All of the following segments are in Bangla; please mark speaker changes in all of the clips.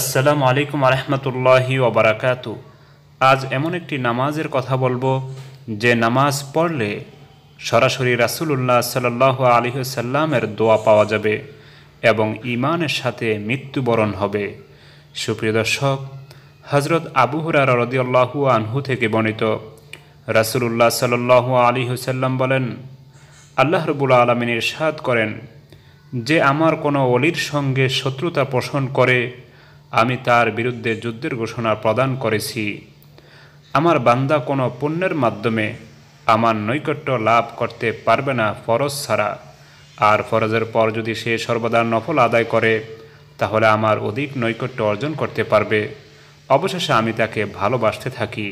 Speaker 1: আসসালামু আলাইকুম আরহামতুল্লাহি ওবরাকাতু আজ এমন একটি নামাজের কথা বলবো যে নামাজ পড়লে সরাসরি রাসুলুল্লাহ আলী সাল্লামের দোয়া পাওয়া যাবে এবং ইমানের সাথে মৃত্যুবরণ হবে সুপ্রিয় দর্শক হজরত আবু হুরার রদিয়াল্লাহু আনহু থেকে বর্ণিত রাসুলুল্লাহ সাল আলী হুসাল্লাম বলেন আল্লাহ রবুল আলমিনের সাদ করেন যে আমার কোনো অলির সঙ্গে শত্রুতা পোষণ করে আমি তার বিরুদ্ধে যুদ্ধের ঘোষণা প্রদান করেছি আমার বান্দা কোনো পুণ্যের মাধ্যমে আমার নৈকট্য লাভ করতে পারবে না ফরজ ছাড়া আর ফরজের পর যদি সে সর্বদা নফল আদায় করে তাহলে আমার অধিক নৈকট্য অর্জন করতে পারবে অবশেষে আমি তাকে ভালোবাসতে থাকি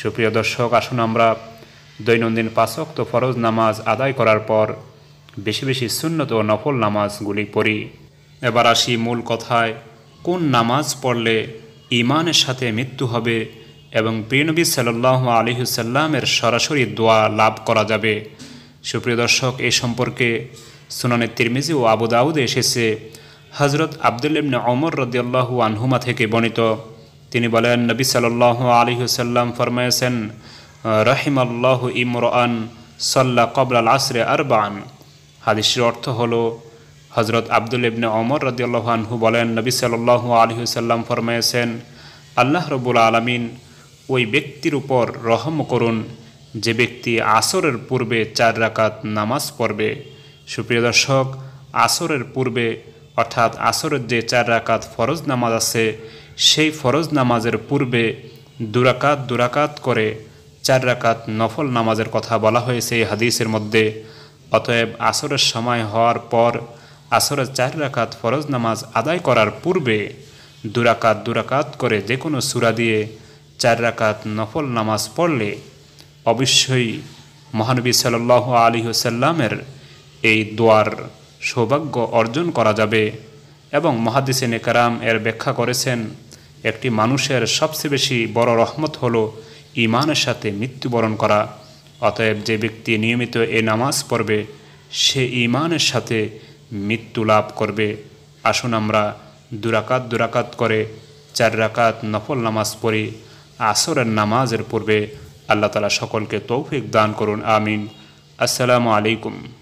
Speaker 1: সুপ্রিয় দর্শক আসুন আমরা দৈনন্দিন পাঁচক্ত ফরজ নামাজ আদায় করার পর বেশি বেশি সুন্নত ও নফল নামাজগুলি পড়ি এবার আসি মূল কথায় কোন নামাজ পড়লে ইমানের সাথে মৃত্যু হবে এবং প্রিয়নবী সাল্লাহ আলিহসাল্লামের সরাসরি দোয়া লাভ করা যাবে সুপ্রিয় দর্শক এ সম্পর্কে সুনানে তিরমিজি ও আবুদাউদ এসেছে হজরত আবদুল অমর রদিয়াল্লাহু আনহুমা থেকে বর্ণিত তিনি বলেন নবী সাল্লাহ আলিহসাল্লাম ফরমায়েছেন রাহিম আল্লাহ ইমরান সাল্লা কবলাল আসরে আরবান হাদিসের অর্থ হলো হজরত আবদুল ইবনে অমর রদিয়াল্লাহ বলেন নবী সাল্লাহ আলহিসাল্লাম ফরমাইয়েছেন আল্লাহ রবুল আলমিন ওই ব্যক্তির উপর রহম করুন যে ব্যক্তি আসরের পূর্বে চার রাকাত নামাজ পড়বে সুপ্রিয় দর্শক আসরের পূর্বে অর্থাৎ আসরের যে চার রাকাত ফরজ নামাজ আছে সেই ফরজ নামাজের পূর্বে দুরাকাত দুরাকাত করে চার রাকাত নফল নামাজের কথা বলা হয়েছে এই হাদিসের মধ্যে অতএব আসরের সময় হওয়ার পর আসরের চার রাকাত ফরজ নামাজ আদায় করার পূর্বে দুরাকাত দুরাকাত করে যে কোনো সুরা দিয়ে চার রাকাত নফল নামাজ পড়লে অবশ্যই মহানবী সাল্লাহ আলী সাল্লামের এই দোয়ার সৌভাগ্য অর্জন করা যাবে এবং মহাদিসে নেকারাম এর ব্যাখ্যা করেছেন একটি মানুষের সবচেয়ে বেশি বড় রহমত হল ইমানের সাথে মৃত্যুবরণ করা অতএব যে ব্যক্তি নিয়মিত এ নামাজ পড়বে সে ইমানের সাথে মৃত্যু লাভ করবে আসুন আমরা দুরাকাত দুরাকাত করে চার রাকাত নফল নামাজ পড়ি আসরের নামাজের পূর্বে আল্লাহ তালা সকলকে তৌফিক দান করুন আমিন আসসালামু আলাইকুম